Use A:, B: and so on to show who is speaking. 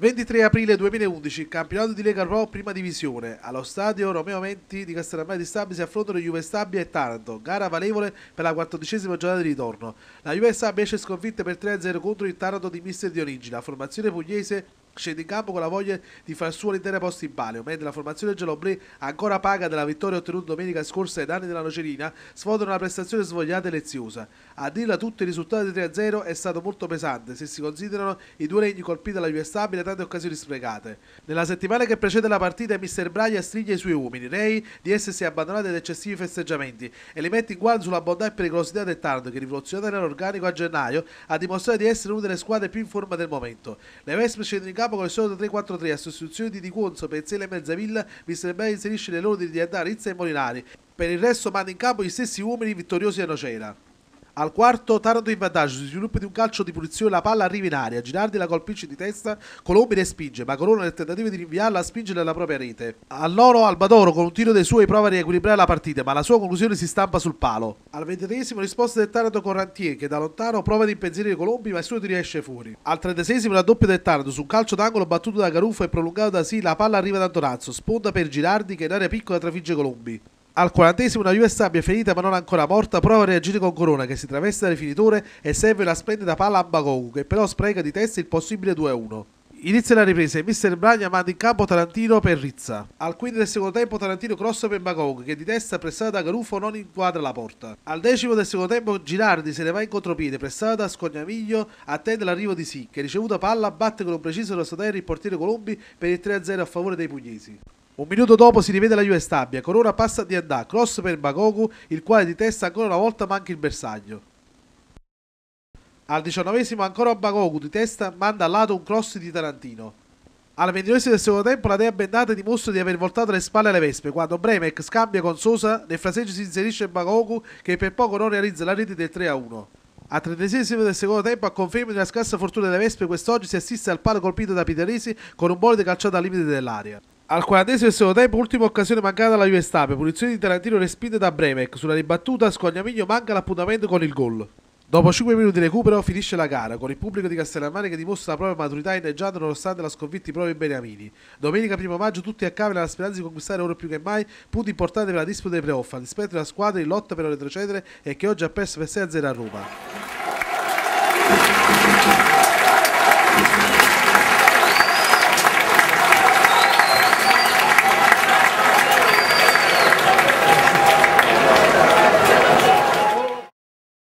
A: 23 aprile 2011, campionato di Lega Pro Prima Divisione. Allo stadio Romeo Menti di Castellammare di Stabia si affrontano Juve Stabia e Taranto, gara valevole per la quattordicesima giornata di ritorno. La Juve Stabia esce sconfitta per 3-0 contro il Taranto di Mister di Dionigi. La formazione pugliese scende in campo con la voglia di far suo l'intera posta in palio, mentre la formazione Gelobré, ancora paga della vittoria ottenuta domenica scorsa ai danni della Nocerina, sfoda una prestazione svogliata e leziosa. A dirla tutto il risultato di 3-0 è stato molto pesante, se si considerano i due regni colpiti dalla Juve stabile e tante occasioni sprecate. Nella settimana che precede la partita, Mr. Braglia striglia i suoi uomini, rei di essersi abbandonati ad eccessivi festeggiamenti e li mette in guardia sulla bontà e pericolosità del Taranto che rivoluzionerà l'organico a gennaio, ha dimostrato di essere una delle squadre più in forma del momento. Le Vespe scendono in campo Capo con il solito 3-4-3 a sostituzione di Di Conso, Pezzella e Mezzavilla, Mr. Bay inserisce le lodi di Andare, Izza e Molinari. Per il resto manda in campo gli stessi uomini vittoriosi a Nocera. Al quarto Taranto in vantaggio, si sviluppa di un calcio di punizione, la palla arriva in aria, Girardi la colpisce di testa, Colombi ne spinge, ma Corona nel tentativo di rinviarla spinge nella propria rete. All'oro Albadoro con un tiro dei suoi prova a riequilibrare la partita, ma la sua conclusione si stampa sul palo. Al ventesimo risposta del Taranto con Rantier che da lontano prova di impensierire Colombi ma il suo riesce fuori. Al trentesimo la doppia del Taranto su un calcio d'angolo battuto da Garuffo e prolungato da Sì, la palla arriva da Antonazzo, sponda per Girardi che in area piccola trafigge Colombi. Al quarantesimo una Juve sabbia ferita ma non ancora morta prova a reagire con Corona che si traveste dal rifinitore e serve la splendida palla a Bakou che però spreca di testa il possibile 2-1. Inizia la ripresa e Mr. Bragna manda in campo Tarantino per Rizza. Al quinto del secondo tempo Tarantino cross per Magog che di testa pressata da Garufo non inquadra la porta. Al decimo del secondo tempo Girardi se ne va in contropiede pressata da Scognamiglio attende l'arrivo di Sì che ricevuta palla batte con un preciso rossodere il portiere Colombi per il 3-0 a favore dei pugliesi. Un minuto dopo si rivede la Juve Stabia, Corona passa di andà, cross per Bakoku, il quale di testa ancora una volta manca il bersaglio. Al diciannovesimo ancora Bakoku di testa manda a lato un cross di Tarantino. Al ventiduesimo del secondo tempo la Dea bendata dimostra di aver voltato le spalle alle Vespe quando Bremek scambia con Sosa, nel fraseggio si inserisce Bakoku che per poco non realizza la rete del 3-1. Al trentesimo del secondo tempo, a conferma della scarsa fortuna delle Vespe, quest'oggi si assiste al palo colpito da Piterisi con un bolide calciato al limite dell'area. Al quarantesimo e secondo tempo, ultima occasione mancata alla Juve Stape, punizione di Tarantino respinta da Bremek. Sulla ribattuta Scognamiglio manca l'appuntamento con il gol. Dopo 5 minuti di recupero finisce la gara, con il pubblico di Castellammare che dimostra la propria maturità inneggiata nonostante la sconfitta di propri Beniamini. Domenica 1 maggio tutti a cavo la speranza di conquistare ora più che mai punti importanti per la disputa dei playoff, a dispetto della squadra in lotta per non retrocedere e che oggi ha perso per 6-0 a Roma.